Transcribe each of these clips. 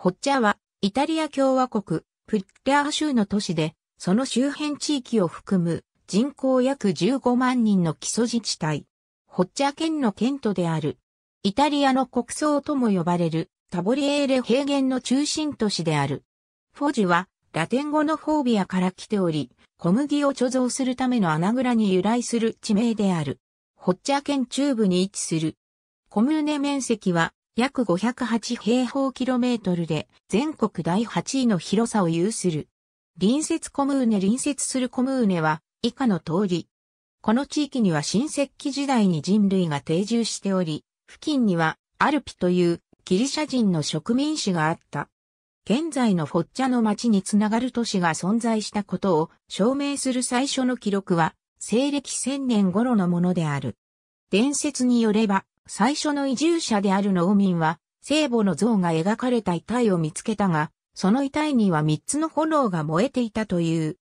ホッチャは、イタリア共和国、プッレア州の都市で、その周辺地域を含む人口約15万人の基礎自治体。ホッチャ県の県都である。イタリアの国葬とも呼ばれるタボリエーレ平原の中心都市である。フォジはラテン語のフォービアから来ており、小麦を貯蔵するための穴蔵に由来する地名である。ホッチャ県中部に位置する。コムーネ面積は約508平方キロメートルで全国第8位の広さを有する。隣接コムーネ隣接するコムーネは以下の通り。この地域には新石器時代に人類が定住しており、付近にはアルピというギリシャ人の植民地があった。現在のフォッチャの町につながる都市が存在したことを証明する最初の記録は西暦1000年頃のものである。伝説によれば、最初の移住者である農民は、聖母の像が描かれた遺体を見つけたが、その遺体には三つの炎が燃えていたという。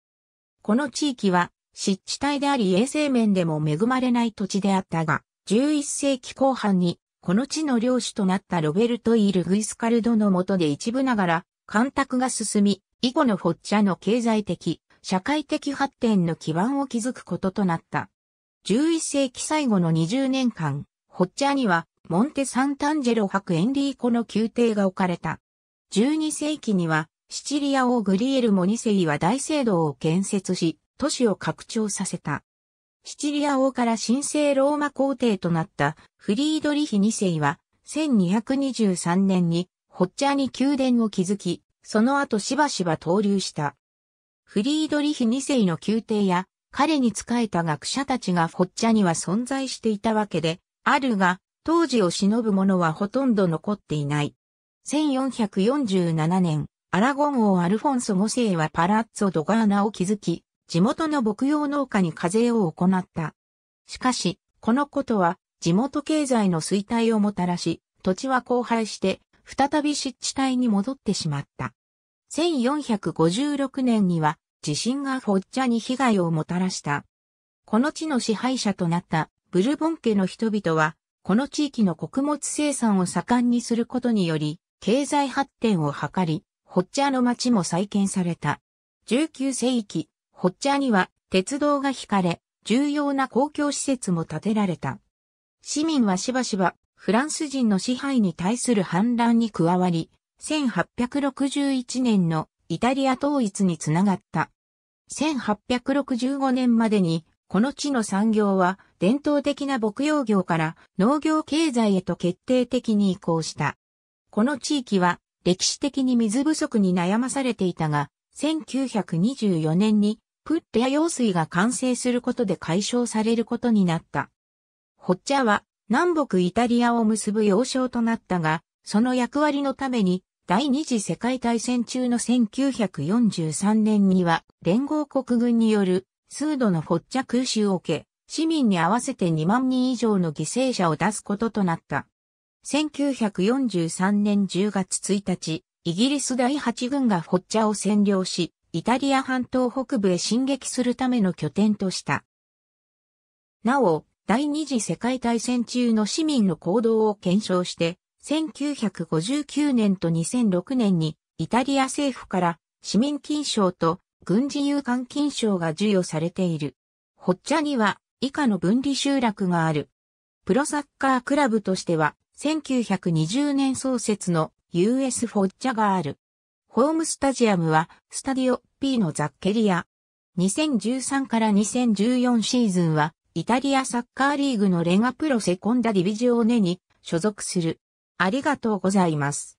この地域は、湿地帯であり衛生面でも恵まれない土地であったが、11世紀後半に、この地の領主となったロベルト・イ・ールグイスカルドの下で一部ながら、干拓が進み、以後のフォッチャの経済的、社会的発展の基盤を築くこととなった。11世紀最後の20年間、ホッチャーには、モンテ・サンタンジェロ博エンリーコの宮廷が置かれた。12世紀には、シチリア王グリエルモ2世は大聖堂を建設し、都市を拡張させた。シチリア王から神聖ローマ皇帝となったフリードリヒ2世は、1223年にホッチャーに宮殿を築き、その後しばしば登竜した。フリードリヒ2世の宮廷や、彼に仕えた学者たちがホッチャには存在していたわけで、あるが、当時を忍ぶものはほとんど残っていない。1447年、アラゴン王アルフォンソ5世はパラッツォ・ドガーナを築き、地元の牧羊農家に課税を行った。しかし、このことは地元経済の衰退をもたらし、土地は荒廃して、再び湿地帯に戻ってしまった。1456年には地震がフォッジャに被害をもたらした。この地の支配者となったブルボン家の人々は、この地域の穀物生産を盛んにすることにより、経済発展を図り、ホッチャーの町も再建された。19世紀、ホッチャーには鉄道が引かれ、重要な公共施設も建てられた。市民はしばしばフランス人の支配に対する反乱に加わり、1861年のイタリア統一につながった。1865年までにこの地の産業は伝統的な牧羊業から農業経済へと決定的に移行した。この地域は歴史的に水不足に悩まされていたが、1924年にプッテア用水が完成することで解消されることになった。ホッチャは南北イタリアを結ぶ要衝となったが、その役割のために第二次世界大戦中の1943年には連合国軍による数度のホッチャ空襲を受け、市民に合わせて2万人以上の犠牲者を出すこととなった。1943年10月1日、イギリス第8軍がホッチャを占領し、イタリア半島北部へ進撃するための拠点とした。なお、第二次世界大戦中の市民の行動を検証して、1959年と2006年にイタリア政府から市民金賞と軍事有観金賞が授与されている。ホッチャには以下の分離集落がある。プロサッカークラブとしては、1920年創設の US フォッチャがある。ホームスタジアムは、スタディオ P のザッケリア。2013から2014シーズンは、イタリアサッカーリーグのレガプロセコンダディビジオネに所属する。ありがとうございます。